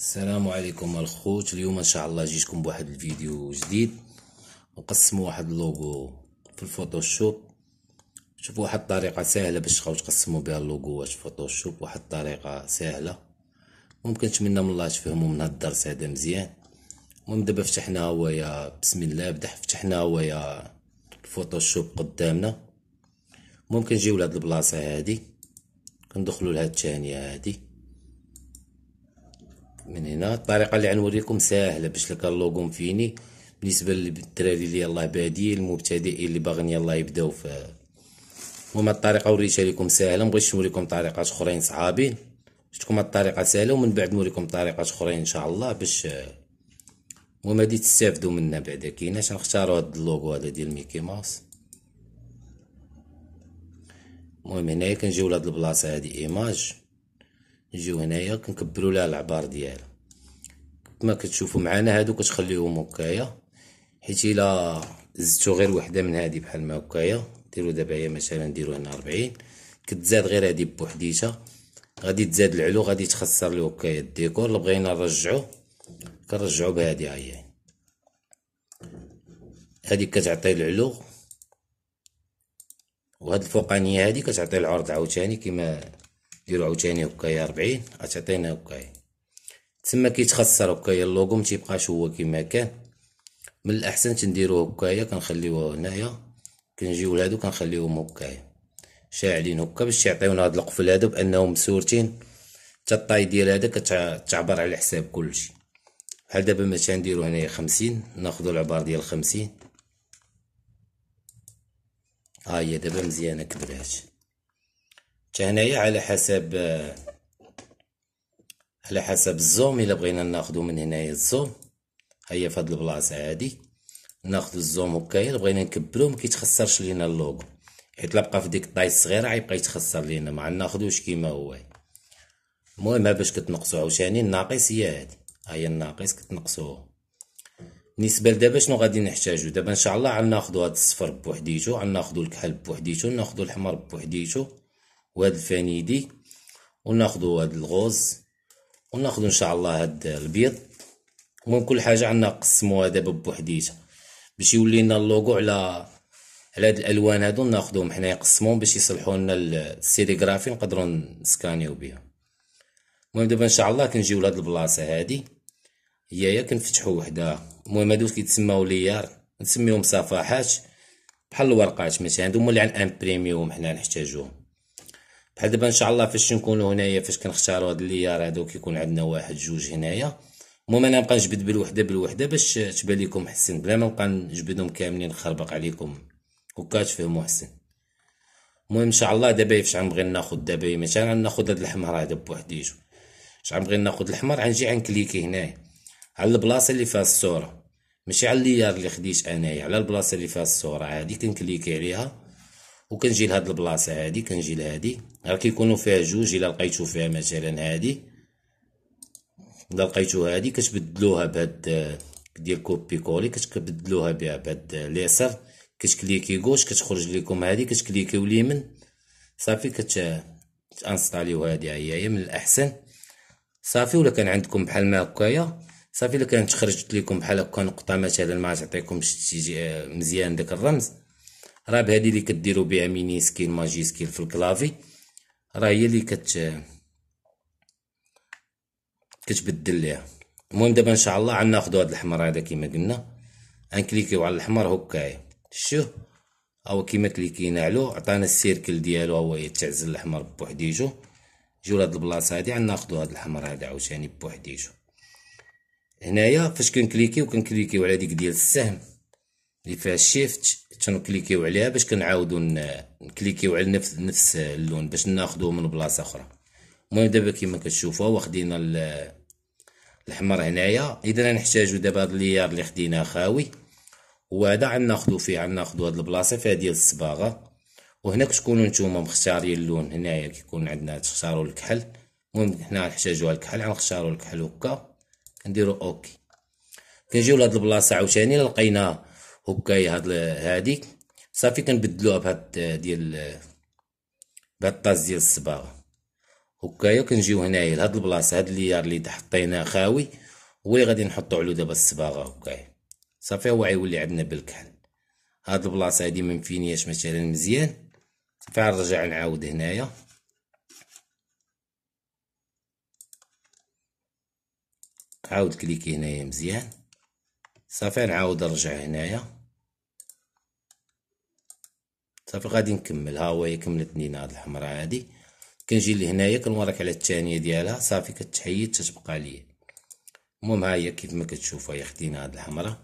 السلام عليكم الخوت اليوم ان شاء الله جيتكم بواحد الفيديو جديد نقسموا واحد اللوغو في الفوتوشوب شوفوا واحد الطريقه سهله باش تبغاو تقسموا بها اللوغوات في الفوتوشوب واحد الطريقه سهله ممكن نتمنى من الله تفهموا من هاد الدرس هذا مزيان المهم دابا فتحنا هوايا بسم الله بدا فتحنا هوايا الفوتوشوب قدامنا ممكن نجيو لهاد البلاصه هادي كندخلوا لهاد الثانيه هادي من هنا الطريقه اللي غنوريكم ساهله باش الكالوغوم فيني بالنسبه للدراري اللي يلاه بادئ المبتدئين اللي باغين يلاه يبداو في هما الطريقه وريتها لكم ساهله مبغيتش نوريكم طريقات اخرين صحابي شفتكم الطريقه ساهله ومن بعد نوريكم طريقات اخرين ان شاء الله باش المهم هادي تستافدوا منها بعدا كيناش نختاروا هاد اللوغو هذا ديال ميكي ماوس المهم هنايا كنجيو لهاد البلاصه هادي ايماج نجيو هنايا كنكبروا لها العبار ديالها كما كتشوفوا معانا هادو كتخليهم هكايا حيت الا زدتو غير وحده من هادي بحال ما هكايا ديرو دابا هي مثلا نديرو هنا 40 كتزاد غير هادي بوحديتها غادي تزاد العلو غادي تخسر له هكايا الديكور اللي بغينا نرجعو كنرجعو بهادي هاهي يعني. هادي كتعطي العلو وهاد الفوقانيه هادي كتعطي العرض عاوتاني كما ديرو عاوتاني هكايا ربعين غتعطينا هكايا تسمى كيتخسر هكايا اللوغو متيبقاش هو كيما كان من الاحسن تنديرو هكايا كنخليوه هنايا كنجيو لهادو كنخليوهم هكايا شاعلين هكا باش يعطيونا هاد القفل هادو بانهم مسورتين حتى الطاي ديال هذا كتعبر على حساب كلشي بحال دابا مثلا نديرو هنايا خمسين ناخدو العبار ديال خمسين ها هي دابا مزيانه كبرات هنايا على حسب على حسب الزوم الا بغينا ناخدو من هنايا الزوم هيا فهاد البلاصه هادي ناخدو الزوم هكايا بغينا ما مكيتخسرش لينا اللوغو حيت لبقى في ديك الطايس الصغيره غيبقى يتخسر لينا ما ناخذوش كيما هو المهم ها باش كتنقصو عاوتاني الناقص هي هادي هيا الناقص كتنقصوه بالنسبه لدابا شنو غادي نحتاجو دابا ان شاء الله غناخدو هاد الصفر بوحديتو غناخدو الكحل بوحديتو ناخدو الحمر بوحديتو وهاد الفانيدي دي وناخدو هاد الغوز وناخدو ان شاء الله هاد البيض المهم كل حاجه عندنا نقسموها دابا بوحديتها باش يولي لنا اللوغو على على هاد الالوان هادو ناخدهم حنا نقسمهم باش يصلحوا لنا السيريغرافي نقدروا نسكانيو بها المهم دابا ان شاء الله كنجيو لهاد البلاصه هادي هي يا كنفتحوا وحده المهم هادو كيتسماو ليار نسميهم صفحات بحال الورقات مثلا هادو هما اللي غنبريميوهم حنا نحتاجوهم بحال دابا ان شاء الله فاش نكونوا هنايا فاش كنختاروا هاد الليار هادو كيكون عندنا واحد جوج هنايا المهم انا نبقى نجبد بالوحده بالوحده باش تبان لكم حسن بلا ما نبقى نجبدهم كاملين نخربق عليكم هكا تفهموا حسن المهم ان شاء الله دابا فاش غنبغي ناخد دابا مثلا ناخذ هاد الاحمر هذا بوحديتو اش غنبغي ناخد الاحمر غنجي غنكليكي هنايا على البلاصه اللي فيها الصوره ماشي على الليار اللي خديت انايا على البلاصه اللي فيها الصوره هادي كنكليكي عليها وكنجي لهاد البلاصه هادي كنجي لهادي راه كيكونوا فيها جوج الا لقيتو فيها مثلا هادي الا لقيتو هادي كتبدلوها بهاد ديال كوبي كولي كتبدلوها بها بهاد ليسر كتكليكي غوش كتخرج لكم هادي كتكليكيو اليمين صافي كت هذه هادي هي من الاحسن صافي ولا كان عندكم بحال ما هكايا صافي الا كانت خرجت لكم بحال هكا نقطه مثلا ما تعطيكمش آه، مزيان داك الرمز راه بهادي اللي كديروا بها ميني سكيل ماجي سكيل في الكلافي راه هي اللي كت كتبدل ليها المهم دابا ان شاء الله غناخذوا هاد الاحمر هذا كيما قلنا غنكليكيو على الحمر هكايا شوف او كيما كليكينا علو عطانا السيركل ديالو هو يتعزل الاحمر بوحديجو جيو لهاد البلاصه هادي غناخذوا هاد الاحمر هادا عاوتاني بوحديجو هنايا فاش كنكليكيو كنكليكيو على ديك ديال السهم اللي فيها الشيفت تنكليكيو عليها باش كنعاودو نكليكيو على نفس نفس اللون باش ناخدو من بلاصه اخرى المهم دابا كما كتشوفوا واخدينا الاحمر هنايا اذا نحتاجو دابا هاد الليار اللي خديناه خاوي وهذا غناخدو فيه غناخدو هاد البلاصه فيها ديال الصباغه وهنا كتكونوا نتوما مختارين اللون هنايا كيكون عندنا تختاروا الكحل المهم حنا غنحتاجو الكحل غنختاروا الكحل هكا نديرو اوكي كنجيو لهاد البلاصه عاوتاني لقيناها هوكاي هاد هادي صافي كنبدلوها بهاد ديال بهاد الطاس ديال الصباغه هوكايا كنجيو هنايا لهاد البلاصه هاد الليار اللي حطيناه خاوي هو اللي غادي نحطو علو دابا الصباغه هوكاي صافي هو غيولي عندنا بالكحل هاد البلاصه هادي من فينياش مثلا مزيان صافي غنرجع نعاود هنايا عاود كليكي هنايا مزيان صافي نعاود نرجع هنايا صافي غادي نكمل ها هو كملت لينا هاد الحمراء هادي كنجي لهنايا كنورك على الثانيه ديالها صافي كتحيد تتبقى ليا المهم ها هي كيف ما كتشوفوا هي خدينا هاد الحمراء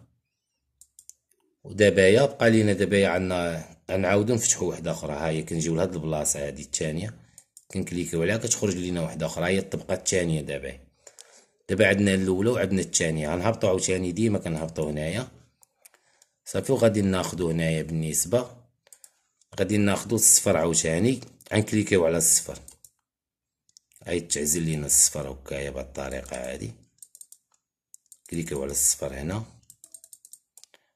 ودابايا بقى لينا دابايا عندنا غنعاودو نفتحو وحده اخرى ها هي كنجيو لهاد البلاصه هادي الثانيه كنكليكيو عليها كتخرج لينا وحده اخرى هي الطبقه الثانيه دابا دابا عندنا الاولى وعندنا الثانيه غنهبطو عاوتاني ديما كنهبطو هنايا صافي وغادي ناخدو هنايا بالنسبه غادي ناخدو الصفر عاوتاني غنكليكيو على الصفر تعزل لينا الصفر هكايا بهاد الطريقه هادي كليكيو على الصفر هنا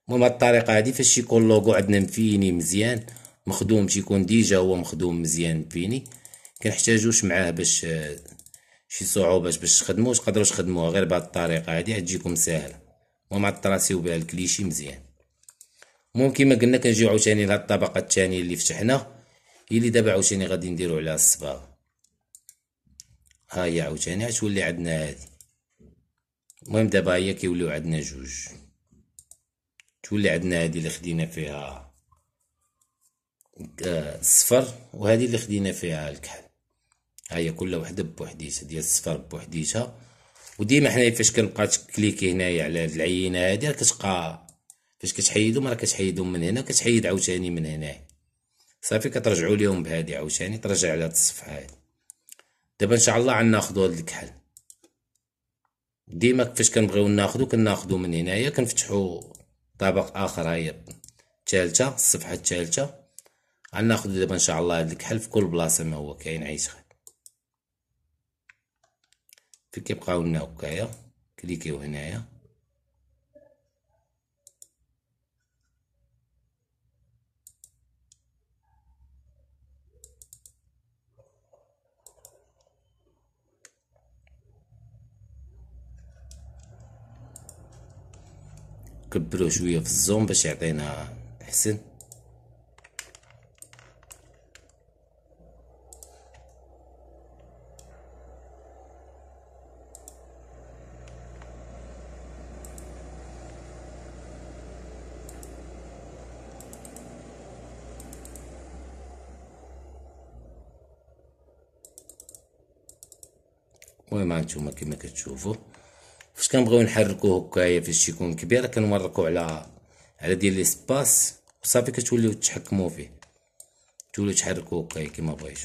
المهم هاد الطريقه هادي فاش يكون اللوغو عندنا مفيني مزيان مخدوم تيكون ديجا هو مخدوم مزيان مفيني كنحتاجوش معاه باش شي صعوبات باش تخدمو تقدروا تخدموها غير بهاد الطريقه هادي غتجيكم ساهله وما التراسيو بها الكليشي مزيان المهم كيما قلنا كنجيو عاوتاني لهاد الطبقه الثانيه اللي فتحنا هي اللي دابا عاوتاني غادي نديرو عليها الصباغه ها هي عاوتاني غتولي عندنا هادي المهم دابا هي كيوليو عندنا جوج تولي عندنا هادي اللي خدينا فيها الصفر آه، وهذه اللي خدينا فيها الكحل هي كل وحده بوحديتها ديال الصفر بوحديتها وديما حنايا فاش كنبقى تكليكي هنايا على هاد العينه هادي راه كتبقى فاش كتحيدهم راه كتحيدهم من هنا كتحيد عاوتاني من هنا صافي كترجعوا ليهم بهادي عاوتاني ترجع على هاد الصفحه هادي دابا ان شاء الله غناخذوا هاد الكحل ديما فاش كنبغيو ناخذو كناخذو من هنايا كنفتحو طابق اخر هاي الثالثه الصفحه الثالثه غناخذ دابا ان شاء الله هاد الكحل في كل بلاصه ما هو كاين عيش خير فين كيبقاو لنا هكايا كليكيو هنايا كبروا شويه في الزوم باش يعطينا احسن المهم هانتوما كما كتشوفوا فاش كنبغيو نحركو هكايا فاش يكون كبير كنوركو على على ديال ليسباس وصافي كتوليو تحكمو فيه توليو تحركو هكايا كما بغيتو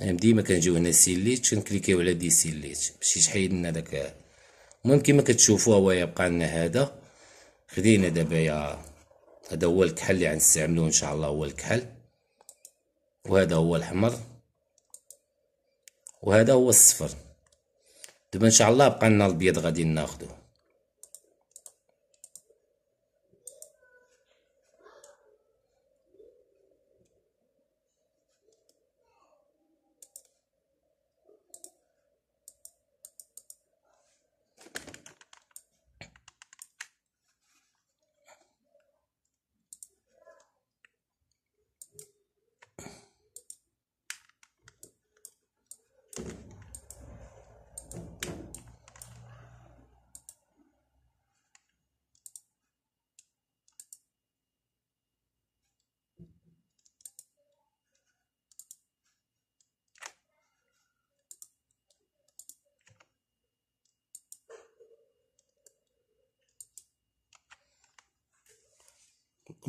يعني ديما كنجيو هنا سيليت كنكليكيو على دي سيليت باش يحيد لنا داك المهم كما كتشوفوا هو يبقى لنا هذا خدينا دابا يا هذا هو الكحل اللي غنستعملوه ان شاء الله هو الكحل وهذا هو الاحمر وهذا هو الصفر دابا ان شاء الله بقى لنا البيض غادي ناخذه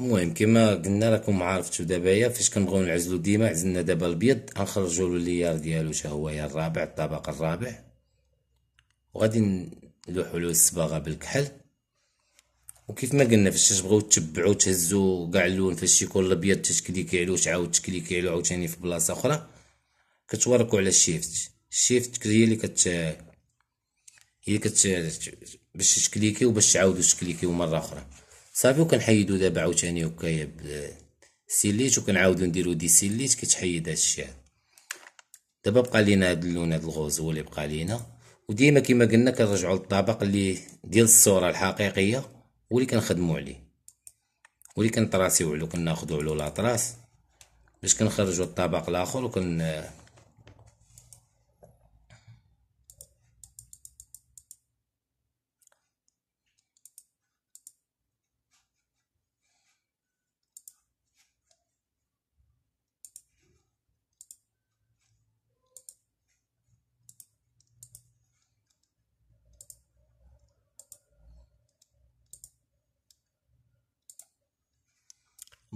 المهم كما قلنا راكم دابا دابايا فاش كنبغيو نعزلو ديما عزلنا دابا البيض غنخرجوا له الليار ديالو حتى هو الرابع الطبق الرابع وغادي نلوحوا له الصباغه بالكحل وكيف ما قلنا فاش تبغيو تتبعوا تهزوا كاع اللون فاش يكون الابيض تشكليكي عليه وتعاود تشكليكي عليه عاوتاني في بلاصه اخرى كتوركوا على الشيفت الشيفت هي اللي كت هي كت باش تشكليكي وباش تعاودوا تشكليكيو مره اخرى صافي وكنحيدو دابا عاوتاني هكايا بالسيليت وكنعاودو نديرو دي سيليت كتحيد هادشي دابا بقى لينا هاد اللون هاد الغوز هو اللي بقى لينا وديما كما قلنا كنرجعو للطبق اللي ديال الصوره الحقيقيه واللي كنخدمو عليه واللي كنطراسيو علو كناخدو علو لاطراس باش كنخرجو الطبق الاخر وكن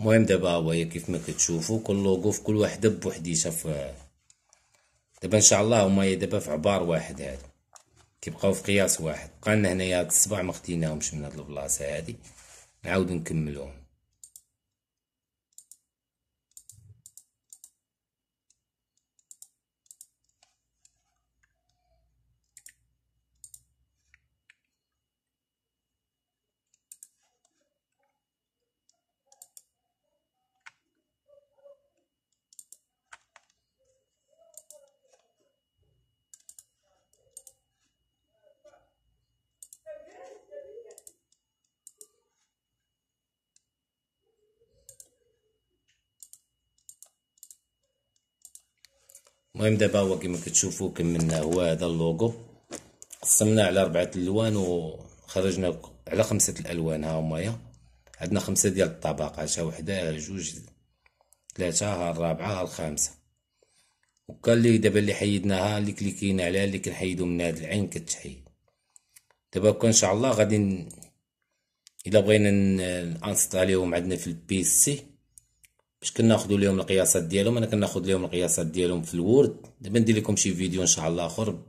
المهم دابا هو كيف ما كتشوفوا كل لوغو في كل وحده بوحديتها في دابا ان شاء الله هما دابا في عبار واحد هادو كيبقاو في قياس واحد بقى لنا هنايا هاد الصباع ما خديناهمش من هاد البلاصه هادي نعاود نكملوهم المهم دابا هو كما كتشوفوا كملنا هو هذا اللوغو قسمنا على ربعه الالوان وخرجنا على خمسه الالوان ها هما عندنا خمسه ديال الطبقات ها وحده ها جوج ثلاثه ها الرابعه ها الخامسه وكان اللي دابا اللي حيدناها اللي كليكينا عليها اللي كنحيدو من هاد العين كتحيد دابا كون ان شاء الله غادي الا بغينا انستاليوهم عندنا في البيسي باش كناخذوا اليوم القياسات ديالهم انا كناخذ اليوم القياسات ديالهم في الوورد دابا ندير لكم شي فيديو ان شاء الله اخر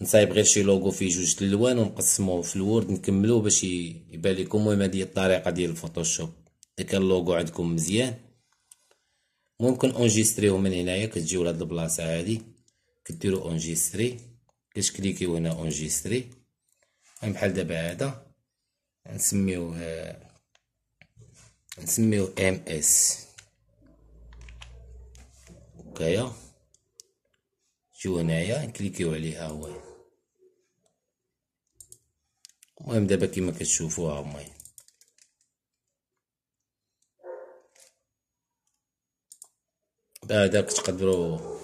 نصايب غير شي لوغو فيه جوج الالوان ونقسموه في الوورد نكملوه باش يبان لكم المهم هذه الطريقه ديال الفوتوشوب اذا كان اللوغو عندكم مزيان ممكن اونجستريو من هنايا كتجيو لهاد البلاصه هادي كديروا اونجستري كليكيو هنا اونجستري بحال دابا هذا نسميوه آه، نسميو ام اس هكايا نجيو هنايا نكليكيو عليها هو المهم دابا كيما كتشوفو ها هما بعدا تقدروا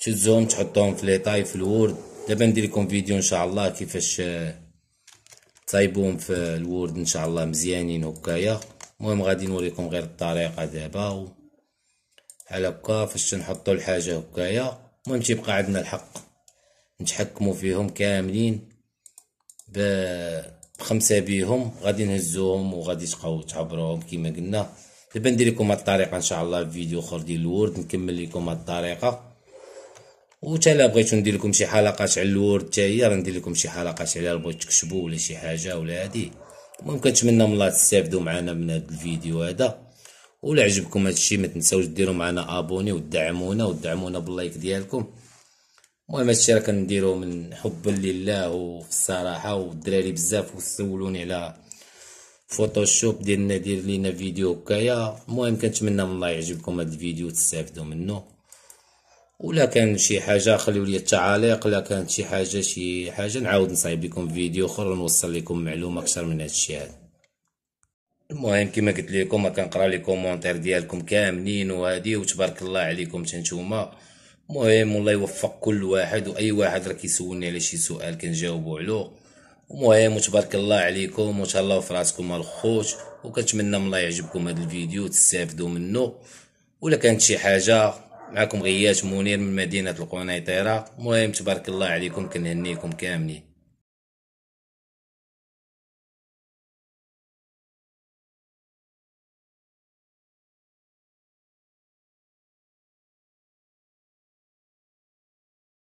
تشدوهم تحطوهم في ليطاي في الوورد دابا ندير لكم فيديو ان شاء الله كيفاش آه، تصايبوهم في الوورد ان شاء الله مزيانين هكايا المهم غادي نوريكم غير الطريقه دابا و بحال هكا فاش تنحطو الحاجه هكايا المهم تيبقى عندنا الحق نتحكموا فيهم كاملين ب بخمسه بيهم غادي نهزوهم وغادي تبقاو تعبروهم كما قلنا دابا ندير لكم هاد الطريقه ان شاء الله في فيديو اخر ديال الورد نكمل لكم هاد الطريقه وتا لا بغيتو ندير لكم شي حلقات على الورد حتى هي راه ندير لكم شي حلقات على بغيتو تكتبوا ولا شي حاجه ولا هادي المهم كنتمنى من الله تستافدوا معنا من هذا الفيديو هذا ولا عجبكم هذا الشيء ما تنساوش ديروا معنا ابوني ودعمونا ودعمونا باللايك ديالكم المهم هذا الشيء راه كنديرو من حبا لله وفي الصراحه والدراري بزاف وسولوني على فوتوشوب ديالنا دير لينا فيديو هكايا المهم كنتمنى من الله يعجبكم هذا الفيديو وتستافدوا منه ولا كان شي حاجه خليو لي التعاليق لا كانت شي حاجه شي حاجه نعاود نصايب لكم فيديو اخر ونوصل لكم معلومه اكثر من هذا الشيء المهم كما قلت لكم كنقرا لي كومونتير ديالكم كاملين وهادي وتبارك الله عليكم تنتوما المهم والله يوفق كل واحد واي واحد راه كيسولني على شي سؤال كنجاوبو عليه المهم وتبارك الله عليكم وتهلاو في راسكم الخوت وكنتمنى من الله يعجبكم هذا الفيديو تستافدوا منه ولا كانت شي حاجه معكم غياش منير من مدينه القنيطره المهم تبارك الله عليكم كنهنيكم كاملين